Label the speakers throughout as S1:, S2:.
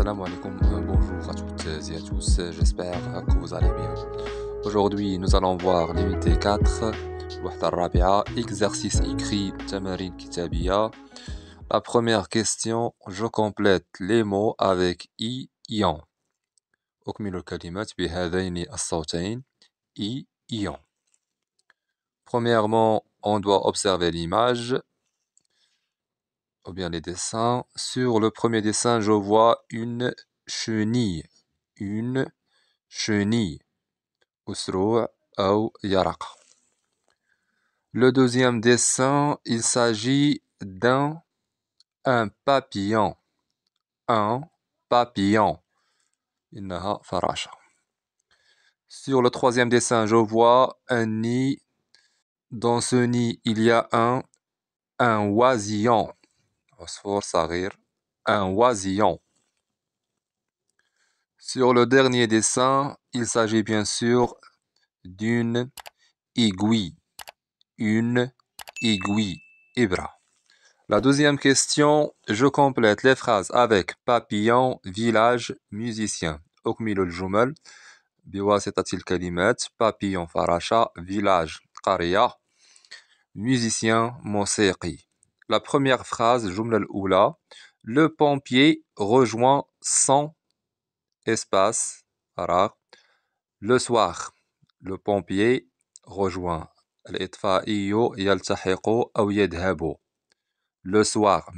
S1: Euh, bonjour à toutes et à tous, j'espère euh, que vous allez bien. Aujourd'hui, nous allons voir l'unité 4, exercice écrit, Tamarin Kitabia. La première question, je complète les mots avec i, i, ion. Premièrement, on doit observer l'image ou bien les dessins. Sur le premier dessin, je vois une chenille. Une chenille. ou Le deuxième dessin, il s'agit d'un un papillon. Un papillon. Sur le troisième dessin, je vois un nid. Dans ce nid, il y a un, un oisillon à rire, un oisillon. Sur le dernier dessin, il s'agit bien sûr d'une aiguille. Une aiguille. Ibra. La deuxième question, je complète les phrases avec papillon, village, musicien. cest الجمل il الكلمات papillon Farasha, village قرية musicien موسيقي la première phrase Jumlal oula le pompier rejoint son espace le soir. Le pompier rejoint. Le soir,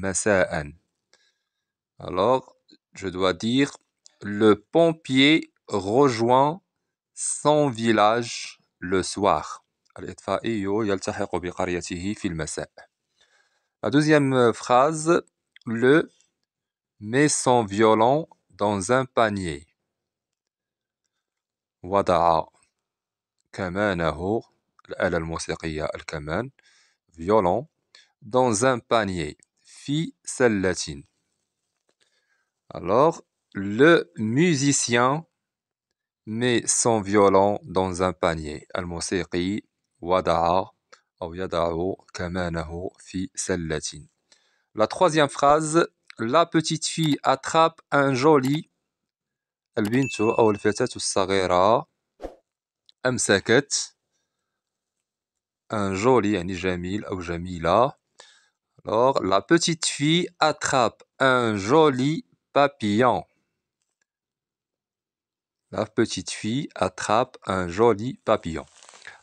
S1: Alors, je dois dire le pompier rejoint son village le soir. La deuxième euh, phrase, le met son violon dans un panier. وضع كمانه الآلة الموسيقية الكمان violon dans un panier fi latine. alors le musicien met son violon dans un panier al وضع wada'a la troisième phrase, la petite fille attrape un joli. البنت أو الفتاة الصغيرة أمسكت un joli يعني جميل أو جميلة. Alors, la petite fille attrape un joli papillon. La petite fille attrape un joli papillon.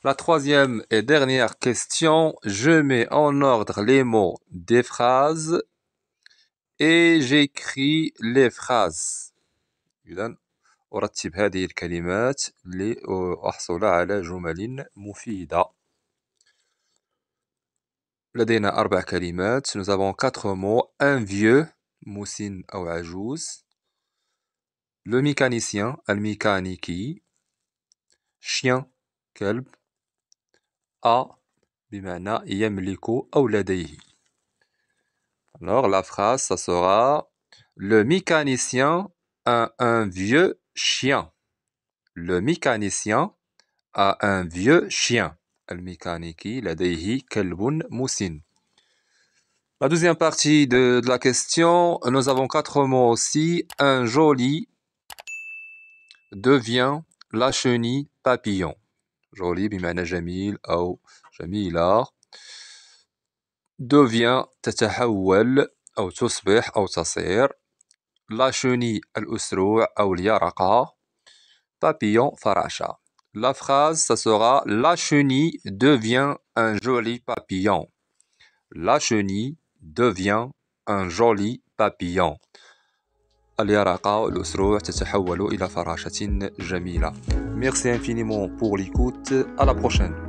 S1: La troisième et dernière question, je mets en ordre les mots des phrases et j'écris les phrases. إذا هذه الكلمات لاحصل على جمل مفيدة. لدينا أربع كلمات. Nous avons quatre mots. Un vieux, moussine أو Le mécanicien, الميكانيكي. Chien, كلب a Alors la phrase, ça sera Le mécanicien a un vieux chien. Le mécanicien a un vieux chien. La deuxième partie de, la question, nous avons quatre mots aussi. Un joli devient la chenille papillon. جولي بمعنى جميل أو جميلة دوفيان تتحول أو تصبح أو تصير لاشوني الأسروع أو اليرقة بابيون فراشة La phrase, ça sera La chenille devient un joli papillon. La chenille devient un joli اليرقة والأسروع تتحول إلى فراشة جميلة. Merci infiniment pour l'écoute. À la prochaine.